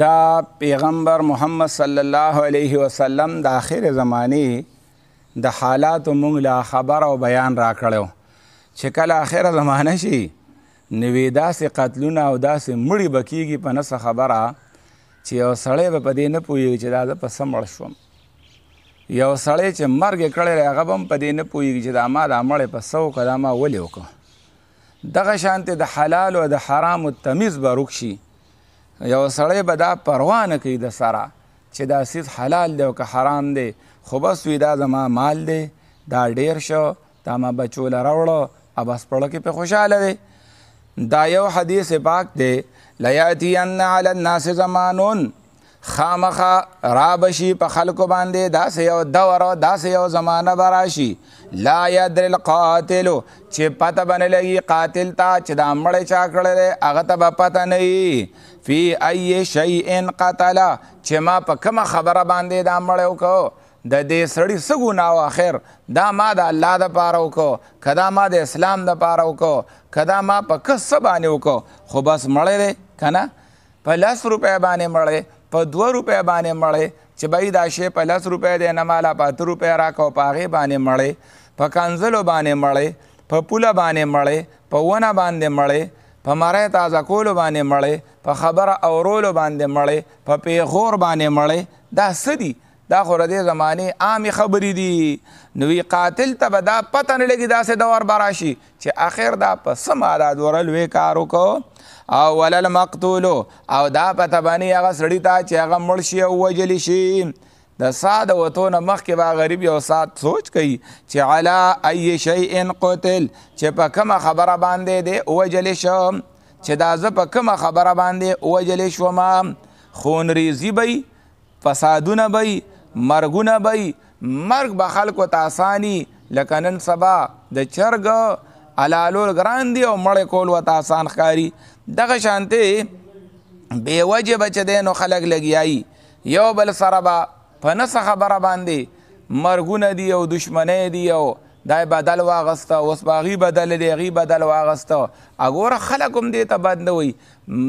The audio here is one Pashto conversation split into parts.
دا پیغمبر محمد صلی الله علیه وسلم د آخر زمانه د حالات مونږ لا خبر او بیان را کړو چې کله آخر زمانه شي نوې داسې قتلونه او داسې مړی بکیږي په نس خبره چې یو سړی به په دې نه پوهیږي چې دا زه په څه مړ شوم یو سړی چې مرګ یې کړی دی هغه به هم په دې نه پوهیږي چې دا ما دا مړی په څه وکړه دا ما ولې وکړه دغه شانتې د حلال او د حرام تمیز به روک شي یو سړی به دا پروا نه کوي د سره چې دا سیز حلال دی او که حرام دی خو بس وي دا زما مال دی دا ډیر شو دا ما بچو له راوړو او بس پړه کې پې خوشحاله دی دا یو حدیث پاک دی لیاتین علی الناس زمانون خامخه رابشي په خلکو باندې داسې یو دور داسې یو زمانہ براشي لا یدر القاتل چې پته باندې لګي قاتل تا چې دا مړ چا کړل هغه ته پته نه فی ای شیء قتل چې ما په کومه خبره باندې دا مړ وکړو د دې سړی سګو ناو اخر دا ما د الله د پاره وکړو کدا ما د اسلام د پاره وکړو کدا ما په کس باندې وکړو خو بس مړې کنه په لاس روپې باندې مړې په دوه روپۍ باندې مړې چې به دا شی په لس روپۍ دی نه مالا په اته روپۍ راکوه په هغې باندې مړې په کنځلو باندې مړې په پوله باندې مړې په ونه باندې مړې په مړی تازه کولو باندې مړې په خبره اورولو باندې مړې په پیغور باندې مړې دا څه دي دا خور دې زمانه عام خبرې دي نو قاتل ته به دا پته نه لګي دا سه دور براشي چې اخر دا په سم آراد ورلوي کار وکاو او ولل مقتول او دا پته باندې هغه سړی ته چې هغه مړ شي او وجل شي د ساده وتونه مخکې با غریب یو سات سوچ کوي چې علا ای شیء قتل چې په کومه خبره باندې دی وجل شم چې دا زه په کومه خبره باندې وجل شوم خون ریزی بی فسادونه بی مرګونه به مرګ به خلکو ته اساني لکه نن سبا د چرګ علالو ګران دی او مړ کول وته آسان ښکاري دغه شانته بے وجه بچ دی نو خلک لګیایي یو بل سره به په نس خبره باندې مرګونه دی او دشمنی دی او دای بدل واغسته اوس باغی بدل دی غی بدل واغسته اګوره خلک هم دې ته بندوي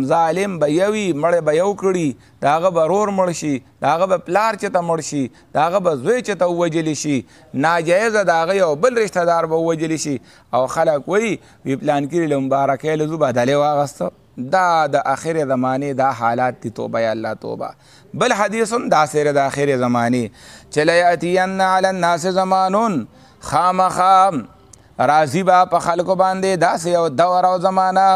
ظالم به یوي مړ به یو کړي د هغه به رور مړ شي د هغه به پلار چېته مړ شي د هغه به زوی چېته ووجلی شي ناجایزه د هغه یو بل رشته دار به ووجلی شي او خلک وایي وي پلان کړي له مبارکۍ له زو بدلې واغسته دا د اخر زمانه دا حالات دي توبه یا الله توبه بل حدیث دا سره د اخر زمانه چلا یاتین علی الناس زمانون خامخام راضی با په خلکو باندې داسې یو دور او زمانہ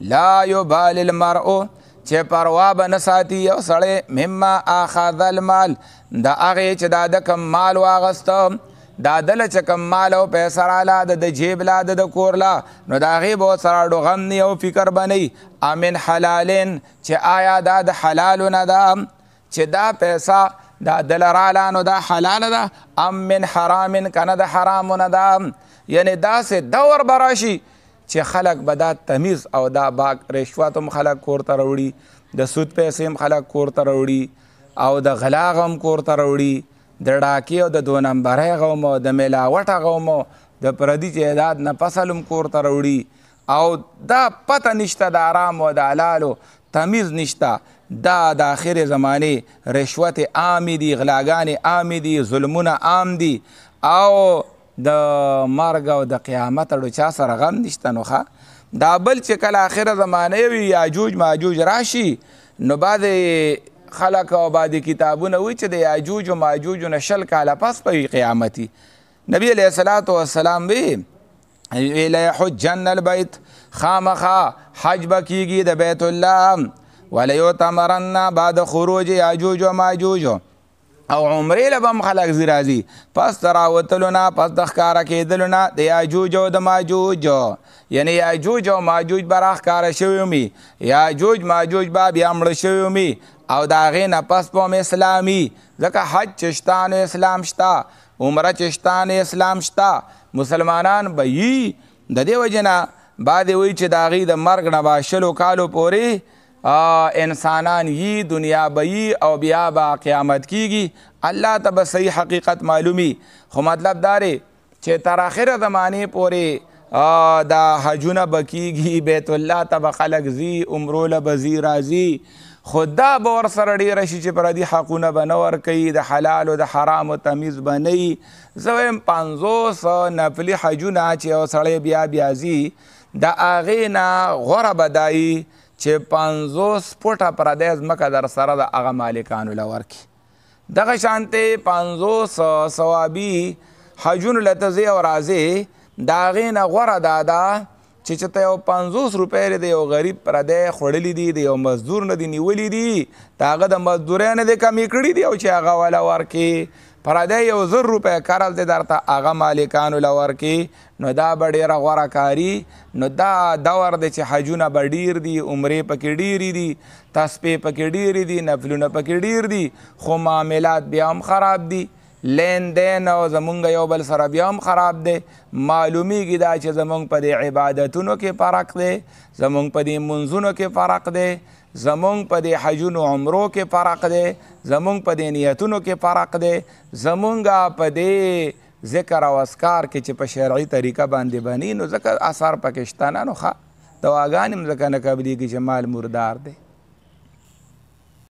لا یبال المرء چې پروا به نه ساتي یو سړی مما اخذ المال د هغه چې دا د کم مال واغسته دا دل چې کم مال او پیسې رااله د جیب لا د کور لا نو دا غي به سره ډغم نه او فکر بنئ امن حلالین چې آیا دا د حلال نه دا چې دا پیسې دا دلراله نو دا حلال ده ام من حرام کنه د حرام نه ده یعنی دا سه دور براشي چې خلک به دا تمیز او دا باک رشوت هم خلک کور ته راوړي د سود پیسې هم خلک کور ته راوړي او د غلاغ هم کور ته راوړي د ډاکې او د دو نمبرۍ غوم او د میلاوټه غوم د پردي جهداد نه پسل هم کور ته راوړي او دا پته نشته د آرام او د حلالو تمیز نشته دا د آخر زمانه رشوت عام دي غلاګانې عام دي ظلمونه عام دي او د مرګ او د قیامت اړو چا سره غم نشته نو ښه دا بل چې کله آخره زمانه وي یاجوج ماجوج راشي نو بعد خلک او بعد کتابونه وی چې د یاجوج او ماجوج نشل کاله پس په قیامتي نبی علیہ الصلوۃ والسلام وی ویل حجن البیت خامخا حج بکیږي د بیت الله ولیوتمرن بعد خروج یاجوج و ماجوج او عمرې لبم خلق زیرازي پس تراوتلونا پس د ښکارا کېدلونا د یاجوج او د ماجوج یعنی یاجوج او ماجوج برا ښکارا شویومي یاجوج ماجوج با بیا مړ شویومي او دا غې نه پس په اسلامي ځکه حج چشتان اسلام شتا عمره چې شته اسلام شته مسلمانان به یي د دې وجې نه بعد وی چې د هغې د مرګ نه به شلو کالو پورې انسانان یي دنیا به یي او بیا به قیامت کیږي الله ته به صحیح حقیقت معلومي خو مطلب دارې چې تر آخره زمانې پورې دا حجونه بکیږي بیت الله ته به خلک زی عمرو له به زی راځي خو دا به ور سره ډېره شي چې پردي حقونه به نه ورکوي د حلال او د حرامو تمیز به نه وي زه وایم پنځوس نفلي حجونه چې یو سړی بیا بیا ځي د هغې نه غوره به دایي چې پنځوس پوټه پردی ځمکه در سره د هغه مالکانو له ورکړي دغه شانتې پنځوس ثوابي حجونو له ته ځې او راځې د هغې نه غوره دا ده چې چې ته یو پنځوس روپۍ دی یو غریب پردی خوړلی دی د یو مزدور نه دی نیولی دی د هغه د مزدورۍ نه دی کمې کړي دي او چې هغه والا ورکړي پردی یو زر روپۍ کار هلته درته هغه مالکانو له ورکړي نو دا به ډېره غوره کاري نو دا دور دی چې حجونه به ډېر دي عمرې پکې ډېرې دي تسپې پکې ډېرې دي نفلونه پکې ډېر دي خو معاملات بیا هم خراب دي لین دین او زمونږ یو بل سره بیا هم خراب دی معلومیږي دا چې زمونږ په دې عبادتونو کې فرق دی زمونږ په دې منځونو کې فرق دی زمونږ په دې حجونو عمرو کې فرق دی زمونږ په دې نیتونو کې فرق دی زمونږ په دې ذکر او اسکار کې چې په شرعي طریقه باندې بنی نو ځکه اثر پکې شته نه نو ښه دواګانې هم ځکه نه قبلېږي چې مال مردار دی